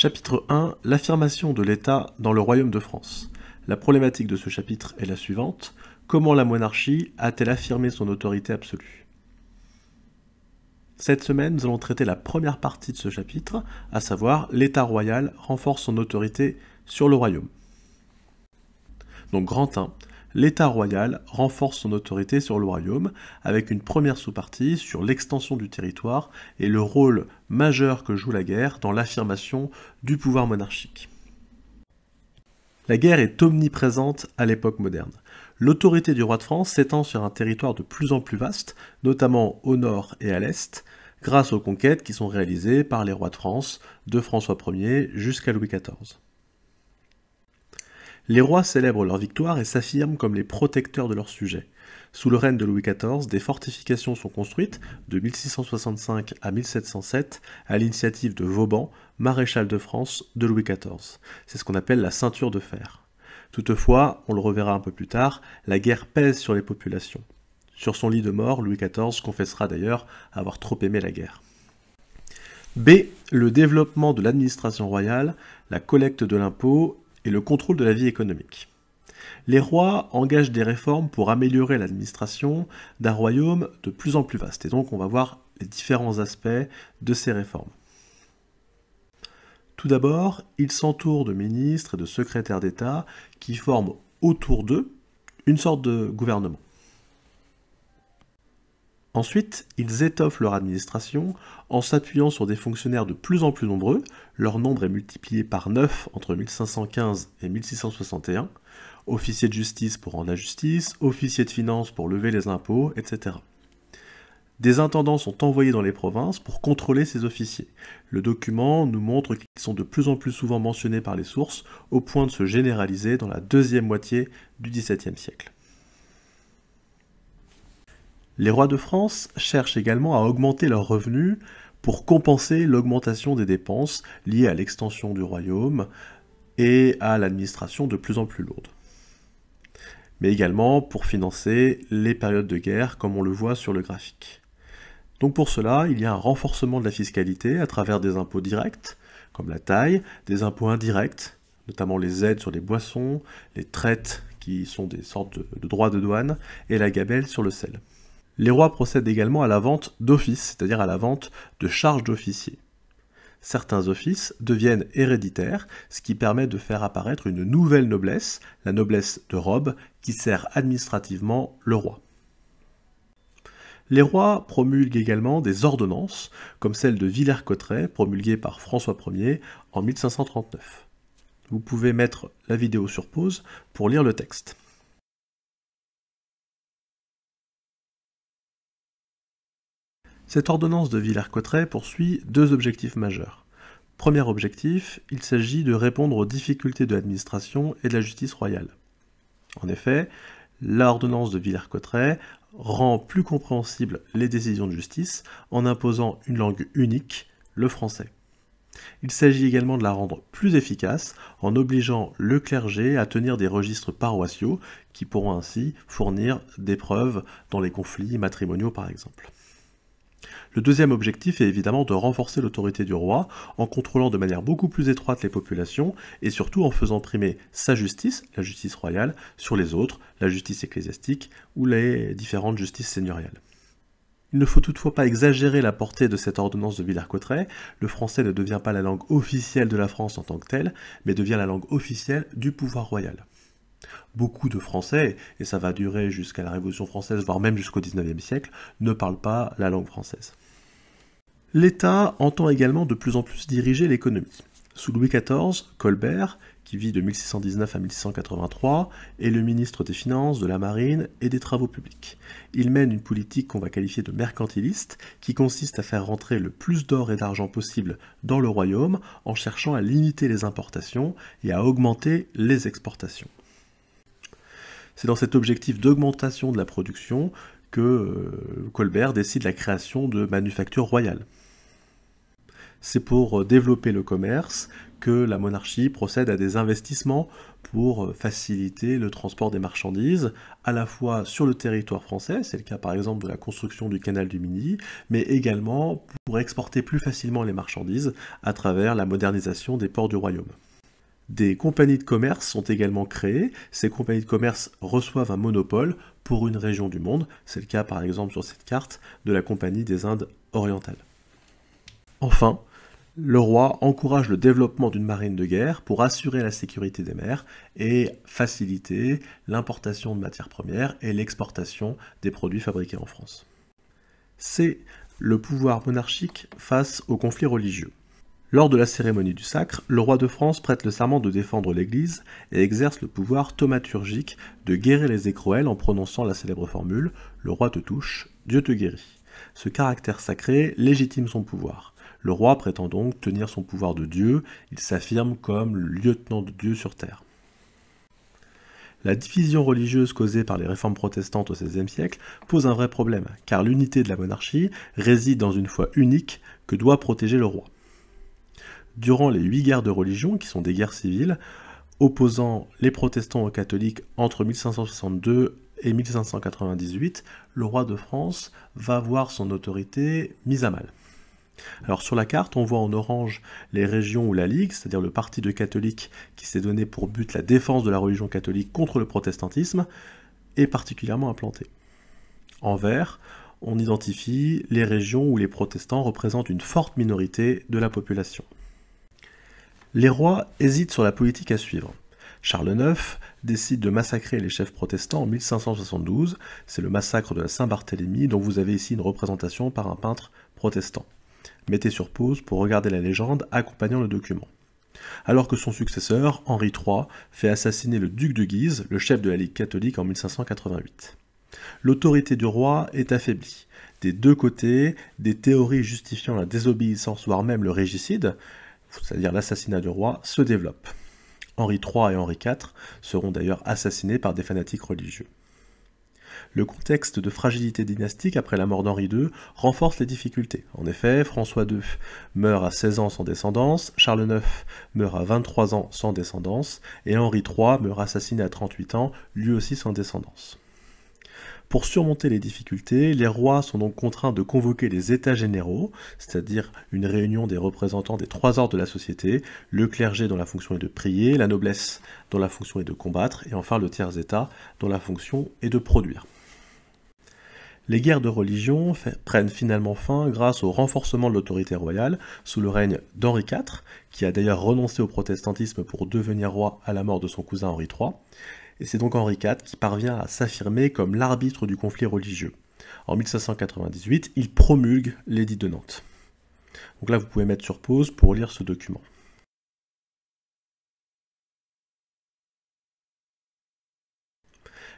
Chapitre 1 L'affirmation de l'État dans le royaume de France. La problématique de ce chapitre est la suivante Comment la monarchie a-t-elle affirmé son autorité absolue Cette semaine, nous allons traiter la première partie de ce chapitre, à savoir l'État royal renforce son autorité sur le royaume. Donc grand 1 l'État royal renforce son autorité sur le royaume avec une première sous-partie sur l'extension du territoire et le rôle majeur que joue la guerre dans l'affirmation du pouvoir monarchique. La guerre est omniprésente à l'époque moderne. L'autorité du roi de France s'étend sur un territoire de plus en plus vaste, notamment au nord et à l'est, grâce aux conquêtes qui sont réalisées par les rois de France, de François Ier jusqu'à Louis XIV. Les rois célèbrent leur victoire et s'affirment comme les protecteurs de leurs sujets. Sous le règne de Louis XIV, des fortifications sont construites de 1665 à 1707 à l'initiative de Vauban, maréchal de France de Louis XIV. C'est ce qu'on appelle la ceinture de fer. Toutefois, on le reverra un peu plus tard, la guerre pèse sur les populations. Sur son lit de mort, Louis XIV confessera d'ailleurs avoir trop aimé la guerre. B. Le développement de l'administration royale, la collecte de l'impôt le contrôle de la vie économique. Les rois engagent des réformes pour améliorer l'administration d'un royaume de plus en plus vaste, et donc on va voir les différents aspects de ces réformes. Tout d'abord, ils s'entourent de ministres et de secrétaires d'État qui forment autour d'eux une sorte de gouvernement. Ensuite, ils étoffent leur administration en s'appuyant sur des fonctionnaires de plus en plus nombreux, leur nombre est multiplié par 9 entre 1515 et 1661, officiers de justice pour rendre la justice, officiers de finances pour lever les impôts, etc. Des intendants sont envoyés dans les provinces pour contrôler ces officiers. Le document nous montre qu'ils sont de plus en plus souvent mentionnés par les sources, au point de se généraliser dans la deuxième moitié du XVIIe siècle. Les rois de France cherchent également à augmenter leurs revenus pour compenser l'augmentation des dépenses liées à l'extension du royaume et à l'administration de plus en plus lourde. Mais également pour financer les périodes de guerre comme on le voit sur le graphique. Donc pour cela, il y a un renforcement de la fiscalité à travers des impôts directs, comme la taille, des impôts indirects, notamment les aides sur les boissons, les traites qui sont des sortes de, droits de douane, et la gabelle sur le sel. Les rois procèdent également à la vente d'offices, c'est-à-dire à la vente de charges d'officiers. Certains offices deviennent héréditaires, ce qui permet de faire apparaître une nouvelle noblesse, la noblesse de robe, qui sert administrativement le roi. Les rois promulguent également des ordonnances, comme celle de Villers-Cotterêts, promulguée par François Ier en 1539. Vous pouvez mettre la vidéo sur pause pour lire le texte. Cette ordonnance de Villers-Cotterêts poursuit deux objectifs majeurs. Premier objectif, il s'agit de répondre aux difficultés de l'administration et de la justice royale. En effet, l'ordonnance de Villers-Cotterêts rend plus compréhensibles les décisions de justice en imposant une langue unique, le français. Il s'agit également de la rendre plus efficace en obligeant le clergé à tenir des registres paroissiaux qui pourront ainsi fournir des preuves dans les conflits matrimoniaux par exemple. Le deuxième objectif est évidemment de renforcer l'autorité du roi en contrôlant de manière beaucoup plus étroite les populations et surtout en faisant primer sa justice, la justice royale, sur les autres, la justice ecclésiastique ou les différentes justices seigneuriales. Il ne faut toutefois pas exagérer la portée de cette ordonnance de Villers-Cotterêts, le français ne devient pas la langue officielle de la France en tant que telle, mais devient la langue officielle du pouvoir royal. Beaucoup de Français, et ça va durer jusqu'à la Révolution française, voire même jusqu'au XIXe siècle, ne parlent pas la langue française. L'État entend également de plus en plus diriger l'économie. Sous Louis XIV, Colbert, qui vit de 1619 à 1683, est le ministre des Finances, de la Marine et des Travaux publics. Il mène une politique qu'on va qualifier de mercantiliste, qui consiste à faire rentrer le plus d'or et d'argent possible dans le royaume en cherchant à limiter les importations et à augmenter les exportations. C'est dans cet objectif d'augmentation de la production que euh, Colbert décide la création de manufactures royales. C'est pour euh, développer le commerce que la monarchie procède à des investissements pour euh, faciliter le transport des marchandises, à la fois sur le territoire français, c'est le cas par exemple de la construction du canal du Midi, mais également pour exporter plus facilement les marchandises à travers la modernisation des ports du royaume. Des compagnies de commerce sont également créées. Ces compagnies de commerce reçoivent un monopole pour une région du monde. C'est le cas par exemple sur cette carte de la Compagnie des Indes orientales. Enfin, le roi encourage le développement d'une marine de guerre pour assurer la sécurité des mers et faciliter l'importation de matières premières et l'exportation des produits fabriqués en France. C'est le pouvoir monarchique face aux conflits religieux. Lors de la cérémonie du sacre, le roi de France prête le serment de défendre l'Église et exerce le pouvoir thaumaturgique de guérir les écroëls en prononçant la célèbre formule Le roi te touche, Dieu te guérit. Ce caractère sacré légitime son pouvoir. Le roi prétend donc tenir son pouvoir de Dieu, il s'affirme comme le lieutenant de Dieu sur terre. La division religieuse causée par les réformes protestantes au XVIe siècle pose un vrai problème, car l'unité de la monarchie réside dans une foi unique que doit protéger le roi durant les huit guerres de religion, qui sont des guerres civiles, opposant les protestants aux catholiques entre 1562 et 1598, le roi de France va voir son autorité mise à mal. Alors sur la carte, on voit en orange les régions où la Ligue, c'est-à-dire le parti de catholiques qui s'est donné pour but la défense de la religion catholique contre le protestantisme, est particulièrement implantée. En vert, on identifie les régions où les protestants représentent une forte minorité de la population. Les rois hésitent sur la politique à suivre. Charles IX décide de massacrer les chefs protestants en 1572, c'est le massacre de la Saint-Barthélemy dont vous avez ici une représentation par un peintre protestant. Mettez sur pause pour regarder la légende accompagnant le document. Alors que son successeur, Henri III, fait assassiner le duc de Guise, le chef de la Ligue catholique en 1588. L'autorité du roi est affaiblie. Des deux côtés, des théories justifiant la désobéissance voire même le régicide, c'est-à-dire l'assassinat du roi, se développe. Henri III et Henri IV seront d'ailleurs assassinés par des fanatiques religieux. Le contexte de fragilité dynastique après la mort d'Henri II renforce les difficultés. En effet, François II meurt à 16 ans sans descendance, Charles IX meurt à 23 ans sans descendance, et Henri III meurt assassiné à 38 ans, lui aussi sans descendance. Pour surmonter les difficultés, les rois sont donc contraints de convoquer les états généraux, c'est-à-dire une réunion des représentants des trois ordres de la société, le clergé dont la fonction est de prier, la noblesse dont la fonction est de combattre, et enfin le tiers état dont la fonction est de produire. Les guerres de religion prennent finalement fin grâce au renforcement de l'autorité royale sous le règne d'Henri IV, qui a d'ailleurs renoncé au protestantisme pour devenir roi à la mort de son cousin Henri III, et c'est donc Henri IV qui parvient à s'affirmer comme l'arbitre du conflit religieux. En 1598, il promulgue l'édit de Nantes. Donc là, vous pouvez mettre sur pause pour lire ce document.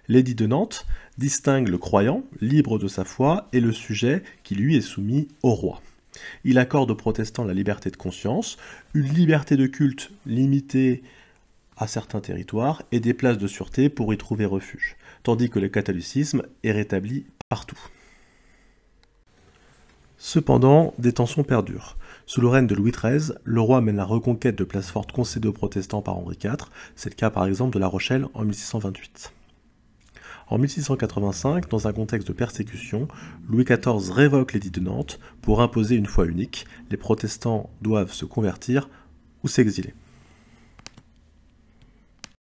L'édit de Nantes distingue le croyant, libre de sa foi, et le sujet qui lui est soumis au roi. Il accorde aux protestants la liberté de conscience, une liberté de culte limitée à certains territoires et des places de sûreté pour y trouver refuge, tandis que le catholicisme est rétabli partout. Cependant, des tensions perdurent. Sous le règne de Louis XIII, le roi mène la reconquête de places fortes concédées aux protestants par Henri IV, c'est le cas par exemple de La Rochelle en 1628. En 1685, dans un contexte de persécution, Louis XIV révoque l'édit de Nantes pour imposer une foi unique, les protestants doivent se convertir ou s'exiler.